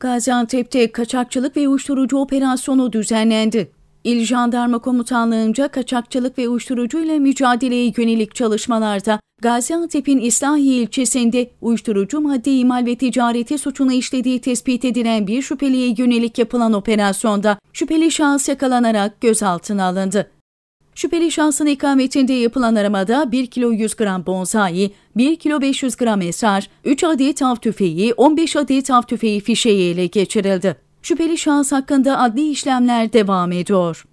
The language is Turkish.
Gaziantep'te kaçakçılık ve uyuşturucu operasyonu düzenlendi. İl Jandarma Komutanlığı'nca kaçakçılık ve uyuşturucu ile mücadeleye yönelik çalışmalarda Gaziantep'in İslahiye ilçesinde uyuşturucu madde imal ve ticareti suçunu işlediği tespit edilen bir şüpheliye yönelik yapılan operasyonda şüpheli şahıs yakalanarak gözaltına alındı. Şüpheli şahsın ikametinde yapılan aramada 1 kilo 100 gram bonsai, 1 kilo 500 gram eser, 3 adet av tüfeği, 15 adet av tüfeği fişeği ele geçirildi. Şüpheli şahıs hakkında adli işlemler devam ediyor.